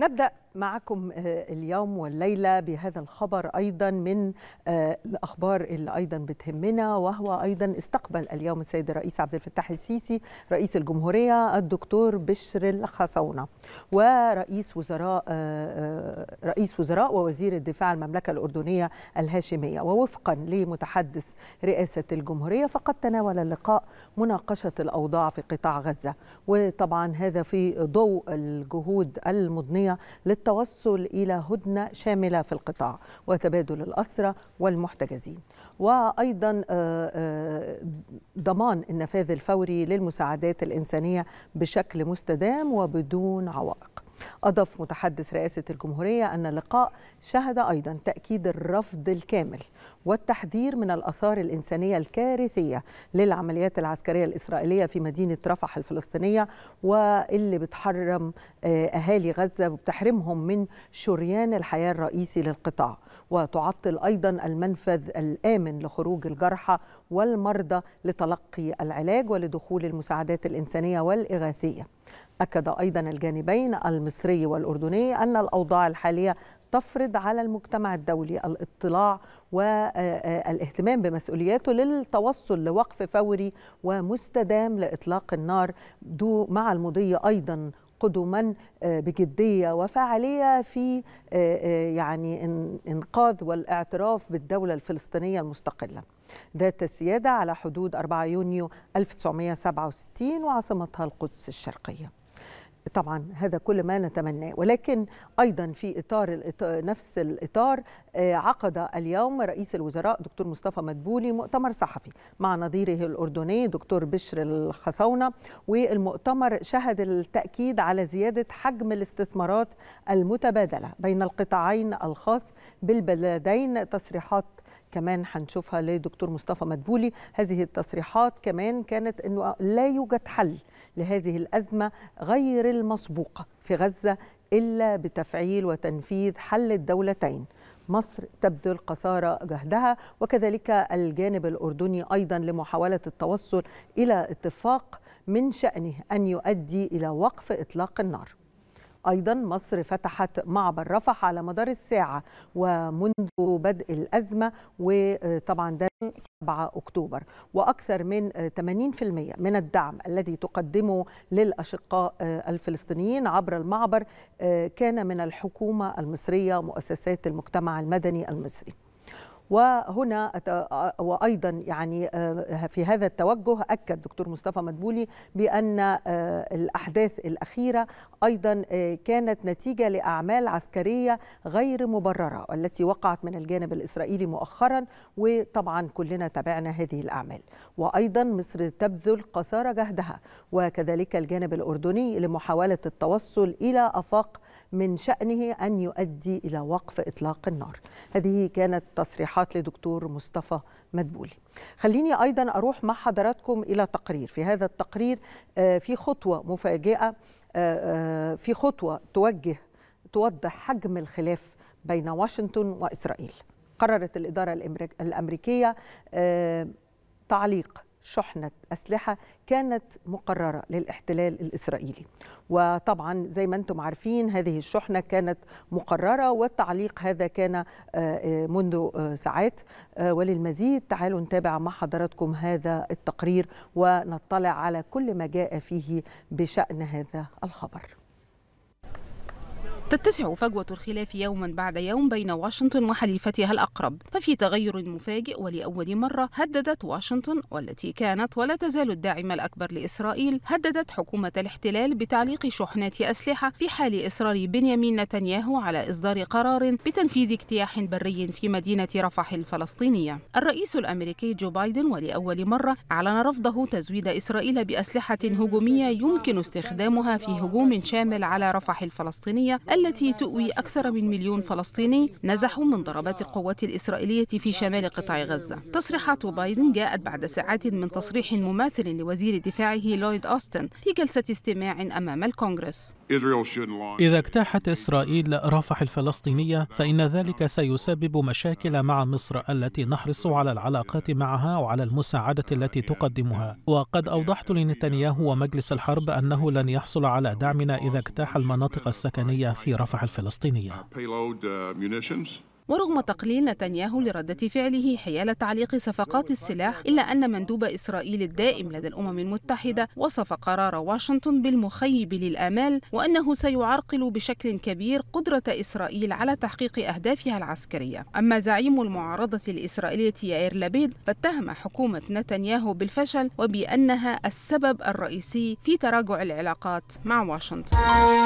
نبدأ معكم آه، اليوم والليلة بهذا الخبر أيضا من آه، الأخبار اللي أيضا بتهمنا وهو أيضا استقبل اليوم السيد الرئيس عبد الفتاح السيسي رئيس الجمهورية الدكتور بشر الخصونة ورئيس وزراء آه، رئيس وزراء ووزير الدفاع المملكة الأردنية الهاشمية ووفقا لمتحدث رئاسة الجمهورية فقد تناول اللقاء مناقشة الأوضاع في قطاع غزة وطبعا هذا في ضوء الجهود المضنية الوطنية للتوصل إلى هدنة شاملة في القطاع وتبادل الأسرى والمحتجزين وأيضا آه، آه، ضمان النفاذ الفوري للمساعدات الإنسانية بشكل مستدام وبدون عوائق أضاف متحدث رئاسة الجمهورية أن اللقاء شهد أيضا تأكيد الرفض الكامل والتحذير من الأثار الإنسانية الكارثية للعمليات العسكرية الإسرائيلية في مدينة رفح الفلسطينية واللي بتحرم آه، أهالي غزة وبتحرمهم من شريان الحياة الرئيسي للقطاع وتعطل أيضا المنفذ الآمن لخروج الجرحى والمرضى لتلقي العلاج ولدخول المساعدات الإنسانية والإغاثية أكد أيضا الجانبين المصري والأردني أن الأوضاع الحالية تفرض على المجتمع الدولي الاطلاع والاهتمام بمسؤولياته للتوصل لوقف فوري ومستدام لإطلاق النار دو مع المضي أيضا قدما آه، بجديه وفاعليه في آه، آه، يعني انقاذ والاعتراف بالدوله الفلسطينيه المستقله ذات السيادة على حدود 4 يونيو 1967 وعاصمتها القدس الشرقية طبعا هذا كل ما نتمناه ولكن ايضا في اطار نفس الاطار آه، عقد اليوم رئيس الوزراء دكتور مصطفى مدبولي مؤتمر صحفي مع نظيره الاردني دكتور بشر الخصاونه والمؤتمر شهد التاكيد على زياده حجم الاستثمارات المتبادله بين القطاعين الخاص بالبلدين تصريحات كمان هنشوفها لدكتور مصطفى مدبولي هذه التصريحات كمان كانت أنه لا يوجد حل لهذه الأزمة غير المسبوقة في غزة إلا بتفعيل وتنفيذ حل الدولتين مصر تبذل قصارى جهدها وكذلك الجانب الأردني أيضا لمحاولة التوصل إلى اتفاق من شأنه أن يؤدي إلى وقف إطلاق النار أيضا مصر فتحت معبر رفح على مدار الساعة ومنذ بدء الأزمة وطبعا ده 7 أكتوبر وأكثر من 80% من الدعم الذي تقدمه للأشقاء آه، الفلسطينيين عبر المعبر آه، كان من الحكومة المصرية ومؤسسات المجتمع المدني المصري وهنا وايضا يعني آه، في هذا التوجه اكد دكتور مصطفى مدبولي بان آه، الاحداث الاخيره ايضا آه، كانت نتيجه لاعمال عسكريه غير مبرره التي وقعت من الجانب الاسرائيلي مؤخرا وطبعا كلنا تابعنا هذه الاعمال وايضا مصر تبذل قصارى جهدها وكذلك الجانب الاردني لمحاوله التوصل الى افاق من شأنه أن يؤدي إلى وقف إطلاق النار هذه كانت تصريحات لدكتور مصطفى مدبولي خليني أيضا أروح مع حضراتكم إلى تقرير في هذا التقرير آه، في خطوة مفاجئة آه، آه، في خطوة توجه توضح حجم الخلاف بين واشنطن وإسرائيل قررت الإدارة الأمريكية تعليق شحنة أسلحة كانت مقررة للاحتلال الإسرائيلي وطبعا زي ما أنتم عارفين هذه الشحنة كانت مقررة والتعليق هذا كان آه، آه، منذ آه، ساعات وللمزيد تعالوا نتابع مع حضراتكم هذا التقرير ونطلع على كل ما جاء فيه بشأن هذا الخبر تتسع فجوة الخلاف يوما بعد يوم بين واشنطن وحليفتها الأقرب ففي تغير مفاجئ ولأول مرة هددت واشنطن والتي كانت ولا تزال الداعمة الأكبر لإسرائيل هددت حكومة الاحتلال بتعليق شحنات أسلحة في حال إصرار بنيامين نتنياهو على إصدار قرار بتنفيذ اجتياح بري في مدينة رفح الفلسطينية الرئيس الأمريكي جو بايدن ولأول مرة أعلن رفضه تزويد إسرائيل بأسلحة هجومية يمكن استخدامها في هجوم شامل على رفح الفلسطينية التي تؤوي أكثر من مليون فلسطيني نزحوا من ضربات القوات الإسرائيلية في شمال قطاع غزة تصريحات بايدن جاءت بعد ساعات من تصريح مماثل لوزير دفاعه لويد أوستن في جلسة استماع أمام الكونغرس إذا اجتاحت إسرائيل رفح الفلسطينية فإن ذلك سيسبب مشاكل مع مصر التي نحرص على العلاقات معها وعلى المساعدة التي تقدمها وقد أوضحت لنتنياهو ومجلس الحرب أنه لن يحصل على دعمنا إذا اجتاح المناطق السكنية في في رفح الفلسطينية uh, uh, ورغم تقليل نتنياهو لردة فعله حيال تعليق صفقات السلاح إلا أن مندوب إسرائيل الدائم لدى الأمم المتحدة وصف قرار واشنطن بالمخيب للآمال وأنه سيعرقل بشكل كبير قدرة إسرائيل على تحقيق أهدافها العسكرية أما زعيم المعارضة الإسرائيلية يائر لبيد فاتهم حكومة نتنياهو بالفشل وبأنها السبب الرئيسي في تراجع العلاقات مع واشنطن